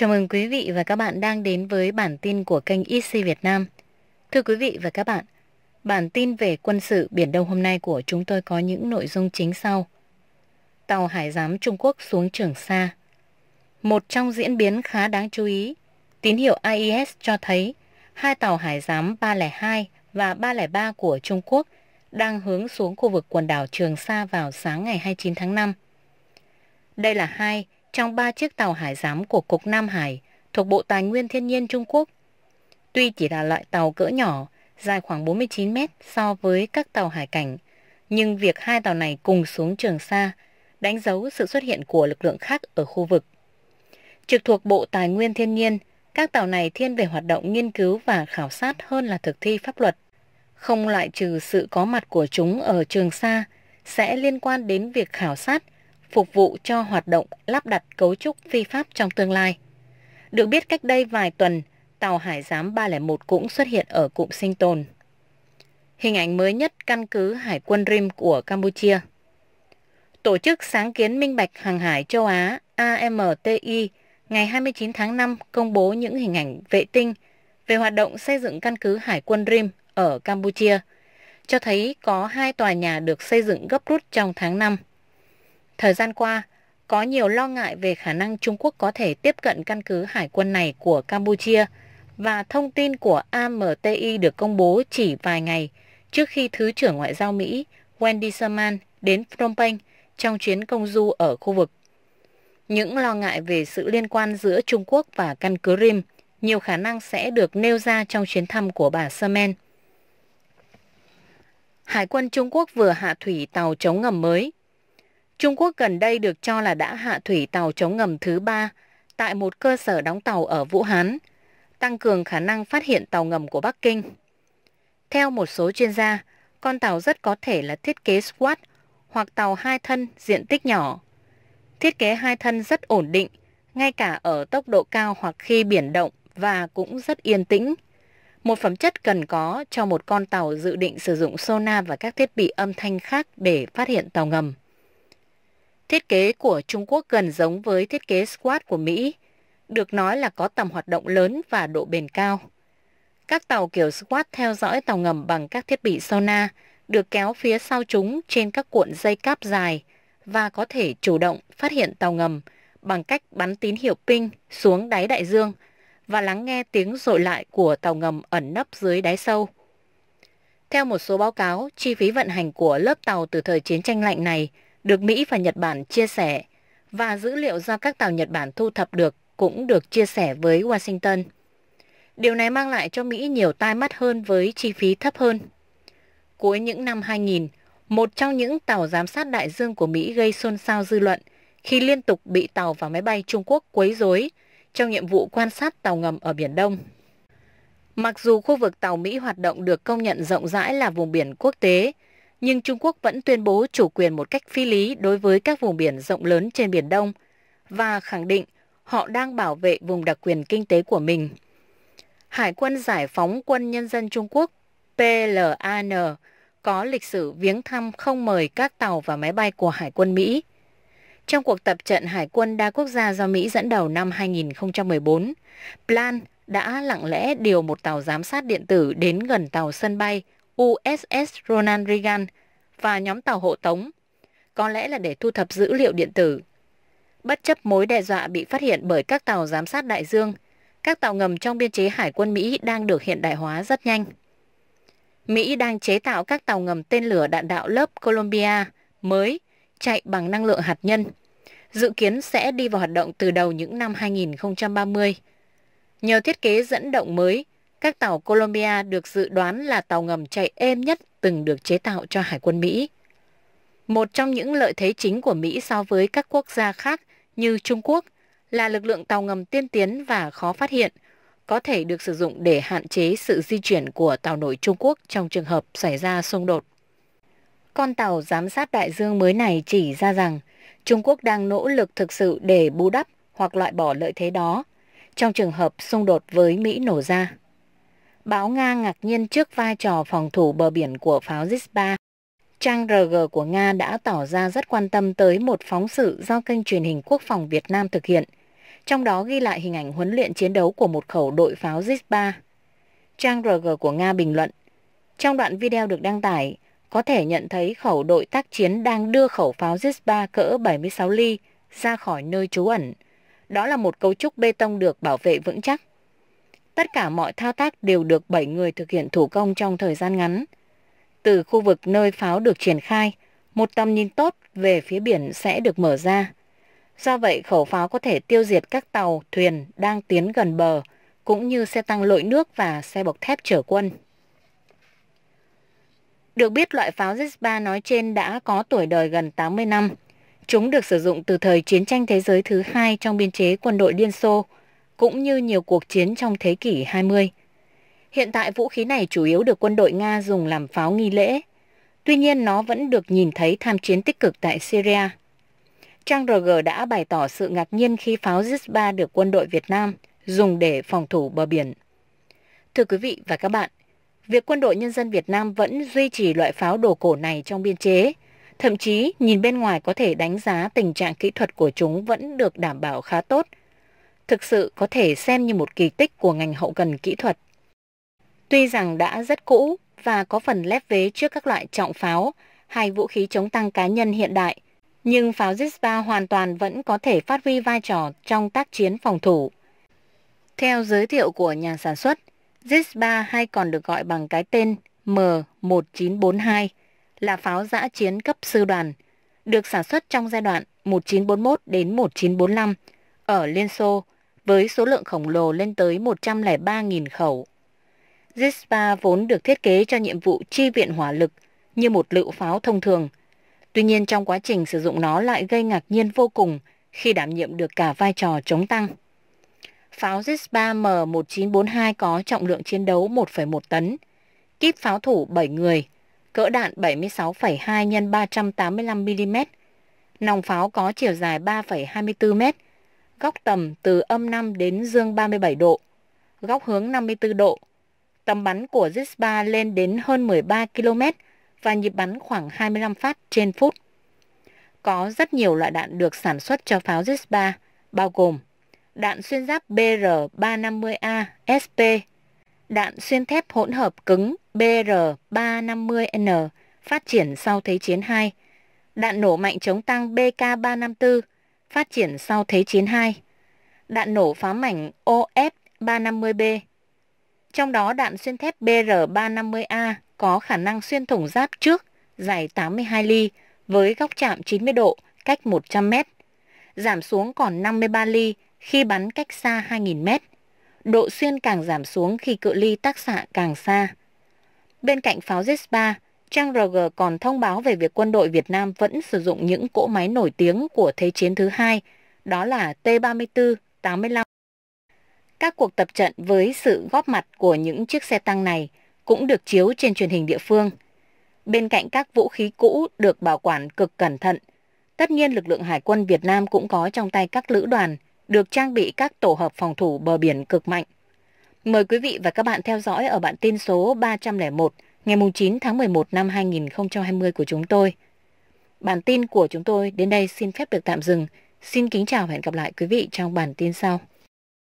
Chào mừng quý vị và các bạn đang đến với bản tin của kênh IC Việt Nam. Thưa quý vị và các bạn, bản tin về quân sự Biển Đông hôm nay của chúng tôi có những nội dung chính sau. Tàu hải giám Trung Quốc xuống Trường Sa Một trong diễn biến khá đáng chú ý, tín hiệu IES cho thấy hai tàu hải giám 302 và 303 của Trung Quốc đang hướng xuống khu vực quần đảo Trường Sa vào sáng ngày 29 tháng 5. Đây là hai trong ba chiếc tàu hải giám của Cục Nam Hải thuộc Bộ Tài nguyên Thiên nhiên Trung Quốc. Tuy chỉ là loại tàu cỡ nhỏ, dài khoảng 49 mét so với các tàu hải cảnh, nhưng việc hai tàu này cùng xuống Trường Sa đánh dấu sự xuất hiện của lực lượng khác ở khu vực. Trực thuộc Bộ Tài nguyên Thiên nhiên, các tàu này thiên về hoạt động nghiên cứu và khảo sát hơn là thực thi pháp luật. Không loại trừ sự có mặt của chúng ở Trường Sa sẽ liên quan đến việc khảo sát phục vụ cho hoạt động lắp đặt cấu trúc phi pháp trong tương lai. Được biết cách đây vài tuần, tàu Hải giám 301 cũng xuất hiện ở cụm sinh tồn. Hình ảnh mới nhất căn cứ Hải quân RIM của Campuchia. Tổ chức Sáng kiến Minh bạch Hàng hải châu Á AMTI ngày 29 tháng 5 công bố những hình ảnh vệ tinh về hoạt động xây dựng căn cứ Hải quân RIM ở Campuchia, cho thấy có hai tòa nhà được xây dựng gấp rút trong tháng 5. Thời gian qua, có nhiều lo ngại về khả năng Trung Quốc có thể tiếp cận căn cứ hải quân này của Campuchia và thông tin của AMTI được công bố chỉ vài ngày trước khi Thứ trưởng Ngoại giao Mỹ Wendy Sherman đến Phnom Penh trong chuyến công du ở khu vực. Những lo ngại về sự liên quan giữa Trung Quốc và căn cứ Rim nhiều khả năng sẽ được nêu ra trong chuyến thăm của bà Sherman. Hải quân Trung Quốc vừa hạ thủy tàu chống ngầm mới Trung Quốc gần đây được cho là đã hạ thủy tàu chống ngầm thứ ba tại một cơ sở đóng tàu ở Vũ Hán, tăng cường khả năng phát hiện tàu ngầm của Bắc Kinh. Theo một số chuyên gia, con tàu rất có thể là thiết kế SWAT hoặc tàu hai thân diện tích nhỏ. Thiết kế hai thân rất ổn định, ngay cả ở tốc độ cao hoặc khi biển động và cũng rất yên tĩnh. Một phẩm chất cần có cho một con tàu dự định sử dụng sonar và các thiết bị âm thanh khác để phát hiện tàu ngầm. Thiết kế của Trung Quốc gần giống với thiết kế Squad của Mỹ, được nói là có tầm hoạt động lớn và độ bền cao. Các tàu kiểu Squad theo dõi tàu ngầm bằng các thiết bị sonar, được kéo phía sau chúng trên các cuộn dây cáp dài và có thể chủ động phát hiện tàu ngầm bằng cách bắn tín hiệu ping xuống đáy đại dương và lắng nghe tiếng rội lại của tàu ngầm ẩn nấp dưới đáy sâu. Theo một số báo cáo, chi phí vận hành của lớp tàu từ thời chiến tranh lạnh này – được Mỹ và Nhật Bản chia sẻ và dữ liệu do các tàu Nhật Bản thu thập được cũng được chia sẻ với Washington. Điều này mang lại cho Mỹ nhiều tai mắt hơn với chi phí thấp hơn. Cuối những năm 2000, một trong những tàu giám sát đại dương của Mỹ gây xôn xao dư luận khi liên tục bị tàu và máy bay Trung Quốc quấy rối trong nhiệm vụ quan sát tàu ngầm ở Biển Đông. Mặc dù khu vực tàu Mỹ hoạt động được công nhận rộng rãi là vùng biển quốc tế, nhưng Trung Quốc vẫn tuyên bố chủ quyền một cách phi lý đối với các vùng biển rộng lớn trên Biển Đông và khẳng định họ đang bảo vệ vùng đặc quyền kinh tế của mình. Hải quân Giải phóng quân Nhân dân Trung Quốc PLAN có lịch sử viếng thăm không mời các tàu và máy bay của Hải quân Mỹ. Trong cuộc tập trận Hải quân đa quốc gia do Mỹ dẫn đầu năm 2014, Plan đã lặng lẽ điều một tàu giám sát điện tử đến gần tàu sân bay USS Ronald Reagan và nhóm tàu hộ tống, có lẽ là để thu thập dữ liệu điện tử. Bất chấp mối đe dọa bị phát hiện bởi các tàu giám sát đại dương, các tàu ngầm trong biên chế Hải quân Mỹ đang được hiện đại hóa rất nhanh. Mỹ đang chế tạo các tàu ngầm tên lửa đạn đạo lớp Columbia mới chạy bằng năng lượng hạt nhân, dự kiến sẽ đi vào hoạt động từ đầu những năm 2030. Nhờ thiết kế dẫn động mới, các tàu Colombia được dự đoán là tàu ngầm chạy êm nhất từng được chế tạo cho Hải quân Mỹ. Một trong những lợi thế chính của Mỹ so với các quốc gia khác như Trung Quốc là lực lượng tàu ngầm tiên tiến và khó phát hiện, có thể được sử dụng để hạn chế sự di chuyển của tàu nổi Trung Quốc trong trường hợp xảy ra xung đột. Con tàu giám sát đại dương mới này chỉ ra rằng Trung Quốc đang nỗ lực thực sự để bù đắp hoặc loại bỏ lợi thế đó trong trường hợp xung đột với Mỹ nổ ra báo Nga ngạc nhiên trước vai trò phòng thủ bờ biển của pháo Zisba. Trang RG của Nga đã tỏ ra rất quan tâm tới một phóng sự do kênh truyền hình quốc phòng Việt Nam thực hiện, trong đó ghi lại hình ảnh huấn luyện chiến đấu của một khẩu đội pháo Zis-3. Trang RG của Nga bình luận, trong đoạn video được đăng tải, có thể nhận thấy khẩu đội tác chiến đang đưa khẩu pháo Zis-3 cỡ 76 ly ra khỏi nơi trú ẩn. Đó là một cấu trúc bê tông được bảo vệ vững chắc Tất cả mọi thao tác đều được 7 người thực hiện thủ công trong thời gian ngắn. Từ khu vực nơi pháo được triển khai, một tầm nhìn tốt về phía biển sẽ được mở ra. Do vậy, khẩu pháo có thể tiêu diệt các tàu, thuyền đang tiến gần bờ, cũng như xe tăng lội nước và xe bọc thép chở quân. Được biết loại pháo Z3 nói trên đã có tuổi đời gần 80 năm. Chúng được sử dụng từ thời chiến tranh thế giới thứ hai trong biên chế quân đội Liên Xô cũng như nhiều cuộc chiến trong thế kỷ 20. Hiện tại vũ khí này chủ yếu được quân đội Nga dùng làm pháo nghi lễ. Tuy nhiên nó vẫn được nhìn thấy tham chiến tích cực tại Syria. Trang RG đã bày tỏ sự ngạc nhiên khi pháo Z-3 được quân đội Việt Nam dùng để phòng thủ bờ biển. Thưa quý vị và các bạn, việc quân đội nhân dân Việt Nam vẫn duy trì loại pháo đồ cổ này trong biên chế, thậm chí nhìn bên ngoài có thể đánh giá tình trạng kỹ thuật của chúng vẫn được đảm bảo khá tốt – thực sự có thể xem như một kỳ tích của ngành hậu cần kỹ thuật. Tuy rằng đã rất cũ và có phần lép vế trước các loại trọng pháo hay vũ khí chống tăng cá nhân hiện đại, nhưng pháo Z-3 hoàn toàn vẫn có thể phát huy vai trò trong tác chiến phòng thủ. Theo giới thiệu của nhà sản xuất, Z-3 hay còn được gọi bằng cái tên M1942 là pháo giã chiến cấp sư đoàn, được sản xuất trong giai đoạn 1941 đến 1945 ở Liên Xô với số lượng khổng lồ lên tới 103.000 khẩu. Zispa vốn được thiết kế cho nhiệm vụ chi viện hỏa lực như một lựu pháo thông thường. Tuy nhiên trong quá trình sử dụng nó lại gây ngạc nhiên vô cùng khi đảm nhiệm được cả vai trò chống tăng. Pháo Zispa M1942 có trọng lượng chiến đấu 1,1 tấn, kíp pháo thủ 7 người, cỡ đạn 76,2 x 385 mm, nòng pháo có chiều dài 3,24 mét, góc tầm từ âm 5 đến dương 37 độ, góc hướng 54 độ. Tầm bắn của Zisba lên đến hơn 13 km và nhịp bắn khoảng 25 phát trên phút. Có rất nhiều loại đạn được sản xuất cho pháo Zisba, bao gồm đạn xuyên giáp BR-350A SP, đạn xuyên thép hỗn hợp cứng BR-350N phát triển sau Thế chiến 2, đạn nổ mạnh chống tăng BK-354, phát triển sau Thế chiến II, đạn nổ phá mảnh OF-350B. Trong đó đạn xuyên thép BR-350A có khả năng xuyên thủng giáp trước dài 82 ly với góc chạm 90 độ cách 100 m giảm xuống còn 53 ly khi bắn cách xa 2.000 m Độ xuyên càng giảm xuống khi cự ly tác xạ càng xa. Bên cạnh pháo Z3, Trang RG còn thông báo về việc quân đội Việt Nam vẫn sử dụng những cỗ máy nổi tiếng của Thế chiến thứ hai, đó là T-34, 85. Các cuộc tập trận với sự góp mặt của những chiếc xe tăng này cũng được chiếu trên truyền hình địa phương. Bên cạnh các vũ khí cũ được bảo quản cực cẩn thận, tất nhiên lực lượng Hải quân Việt Nam cũng có trong tay các lữ đoàn được trang bị các tổ hợp phòng thủ bờ biển cực mạnh. Mời quý vị và các bạn theo dõi ở bản tin số 301 ngày 9 tháng 11 năm 2020 của chúng tôi. Bản tin của chúng tôi đến đây xin phép được tạm dừng. Xin kính chào và hẹn gặp lại quý vị trong bản tin sau.